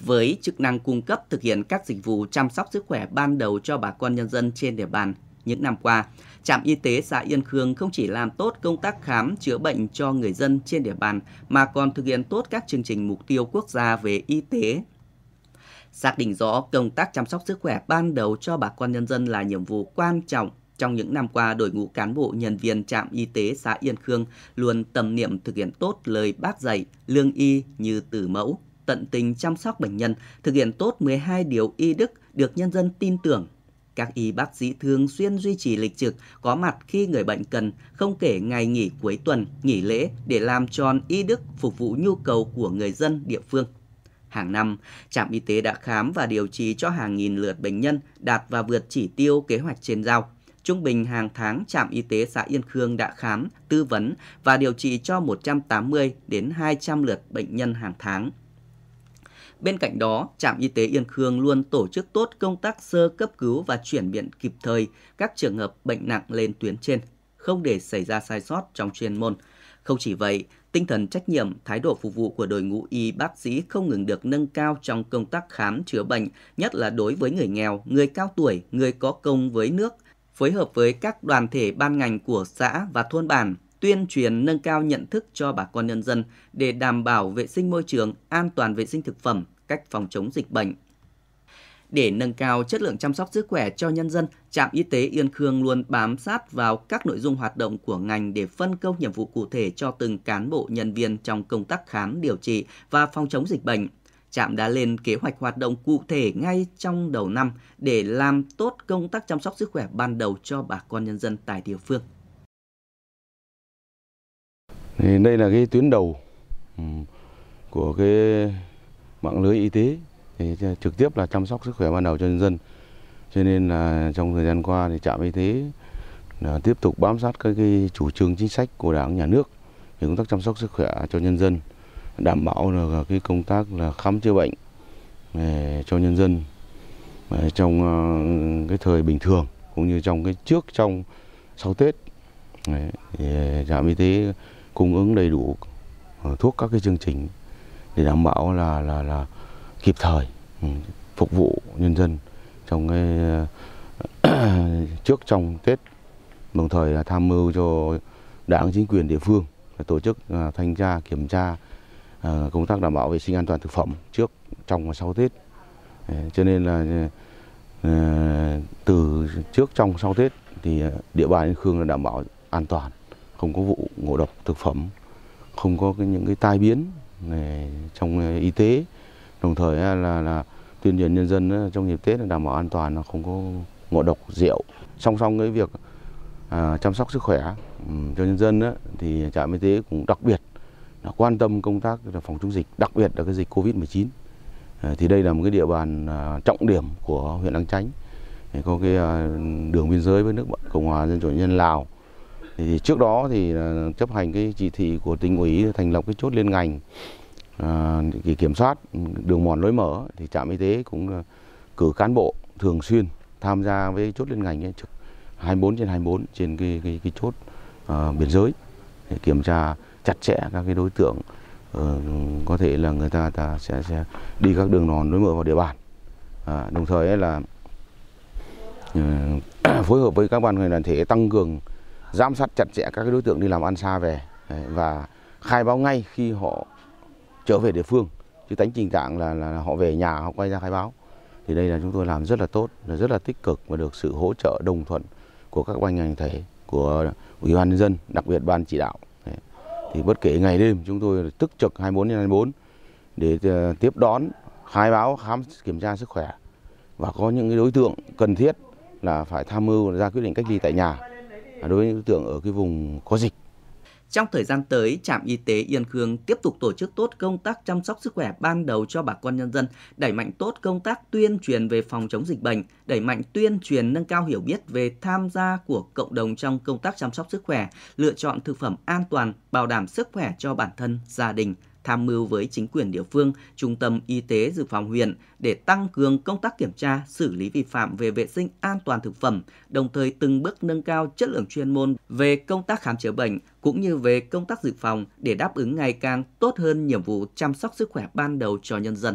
với chức năng cung cấp thực hiện các dịch vụ chăm sóc sức khỏe ban đầu cho bà con nhân dân trên địa bàn những năm qua. Trạm y tế xã Yên Khương không chỉ làm tốt công tác khám chữa bệnh cho người dân trên địa bàn mà còn thực hiện tốt các chương trình mục tiêu quốc gia về y tế. Xác định rõ công tác chăm sóc sức khỏe ban đầu cho bà con nhân dân là nhiệm vụ quan trọng trong những năm qua, đội ngũ cán bộ nhân viên trạm y tế xã Yên Khương luôn tầm niệm thực hiện tốt lời bác dạy, lương y như từ mẫu, tận tình chăm sóc bệnh nhân, thực hiện tốt 12 điều y đức được nhân dân tin tưởng. Các y bác sĩ thường xuyên duy trì lịch trực, có mặt khi người bệnh cần, không kể ngày nghỉ cuối tuần, nghỉ lễ để làm tròn y đức phục vụ nhu cầu của người dân địa phương. Hàng năm, trạm y tế đã khám và điều trị cho hàng nghìn lượt bệnh nhân đạt và vượt chỉ tiêu kế hoạch trên giao. Trung bình hàng tháng, trạm y tế xã Yên Khương đã khám, tư vấn và điều trị cho 180 đến 200 lượt bệnh nhân hàng tháng. Bên cạnh đó, trạm y tế Yên Khương luôn tổ chức tốt công tác sơ cấp cứu và chuyển viện kịp thời các trường hợp bệnh nặng lên tuyến trên, không để xảy ra sai sót trong chuyên môn. Không chỉ vậy, tinh thần trách nhiệm, thái độ phục vụ của đội ngũ y bác sĩ không ngừng được nâng cao trong công tác khám chữa bệnh, nhất là đối với người nghèo, người cao tuổi, người có công với nước, phối hợp với các đoàn thể ban ngành của xã và thôn bản tuyên truyền nâng cao nhận thức cho bà con nhân dân để đảm bảo vệ sinh môi trường, an toàn vệ sinh thực phẩm, cách phòng chống dịch bệnh. Để nâng cao chất lượng chăm sóc sức khỏe cho nhân dân, trạm y tế Yên Khương luôn bám sát vào các nội dung hoạt động của ngành để phân công nhiệm vụ cụ thể cho từng cán bộ nhân viên trong công tác khám, điều trị và phòng chống dịch bệnh. Trạm đã lên kế hoạch hoạt động cụ thể ngay trong đầu năm để làm tốt công tác chăm sóc sức khỏe ban đầu cho bà con nhân dân tại địa phương thì đây là cái tuyến đầu ừ, của cái mạng lưới y tế thì trực tiếp là chăm sóc sức khỏe ban đầu cho nhân dân cho nên là trong thời gian qua thì trạm y tế là tiếp tục bám sát các cái chủ trương chính sách của đảng nhà nước về công tác chăm sóc sức khỏe cho nhân dân đảm bảo là cái công tác là khám chữa bệnh ừ, cho nhân dân ừ, trong ờ, cái thời bình thường cũng như trong cái trước trong sau Tết trạm y tế cung ứng đầy đủ ờ, thuốc các cái chương trình để đảm bảo là là là kịp thời ừ, phục vụ nhân dân trong cái ờ, trước trong Tết đồng thời là tham mưu cho đảng chính quyền địa phương tổ chức ờ, thanh tra kiểm tra công tác đảm bảo vệ sinh an toàn thực phẩm trước trong và sau Tết cho nên là từ trước trong sau Tết thì địa bàn Yên Khương đã đảm bảo an toàn không có vụ ngộ độc thực phẩm không có những cái tai biến này trong ờ, y tế đồng thời là, là tuyên truyền nhân dân trong dịp tết là đảm bảo an toàn nó không có ngộ độc rượu song song với việc à, chăm sóc sức khỏe cho nhân dân đó, thì trạm y tế cũng đặc biệt là quan tâm công tác là phòng chống dịch đặc biệt là cái dịch covid 19 à, ờ, thì đây là một cái địa bàn à, trọng điểm của huyện Lăng Chánh có cái à, đường biên giới với nước Cộng hòa Dân chủ Nhân Lào thì trước đó thì à, chấp hành cái chỉ thị của tỉnh ủy thành lập cái chốt liên ngành à, để kiểm soát đường mòn lối mở thì trạm y tế cũng cử cán bộ thường xuyên tham gia với chốt liên ngành trực 24 trên 24 trên cái cái, cái chốt uh, biên giới để kiểm tra chặt chẽ các cái đối tượng uh, có thể là người ta ta sẽ, sẽ đi các đường mòn lối mở vào địa bàn à, đồng thời ấy là uh, phối hợp với các ban ngành đoàn thể tăng cường giám sát chặt chẽ các đối tượng đi làm ăn xa về và khai báo ngay khi họ trở về địa phương chứ tránh tình trạng là, là họ về nhà họ quay ra khai báo thì đây là chúng tôi làm rất là tốt rất là tích cực và được sự hỗ trợ đồng thuận của các ban ngành thể của ủy ban nhân dân đặc biệt ban chỉ đạo thì bất kể ngày đêm chúng tôi tức trực 24 trên 24 để ờ, tiếp đón khai báo khám kiểm tra sức khỏe và có những đối tượng cần thiết là phải tham mưu ra quyết định cách ly tại nhà đối với đối tượng ở cái vùng có dịch. Trong thời gian tới, trạm y tế Yên Khương tiếp tục tổ chức tốt công tác chăm sóc sức khỏe ban đầu cho bà con nhân dân, đẩy mạnh tốt công tác tuyên truyền về phòng chống dịch bệnh, đẩy mạnh tuyên truyền nâng cao hiểu biết về tham gia của cộng đồng trong công tác chăm sóc sức khỏe, lựa chọn thực phẩm an toàn, bảo đảm sức khỏe cho bản thân, gia đình, tham mưu với chính quyền địa phương, trung tâm y tế dự phòng huyện để tăng cường công tác kiểm tra, xử lý vi phạm về vệ sinh an toàn thực phẩm, đồng thời từng bước nâng cao chất lượng chuyên môn về công tác khám chữa bệnh cũng như về công tác dự phòng để đáp ứng ngày càng tốt hơn nhiệm vụ chăm sóc sức khỏe ban đầu cho nhân dân.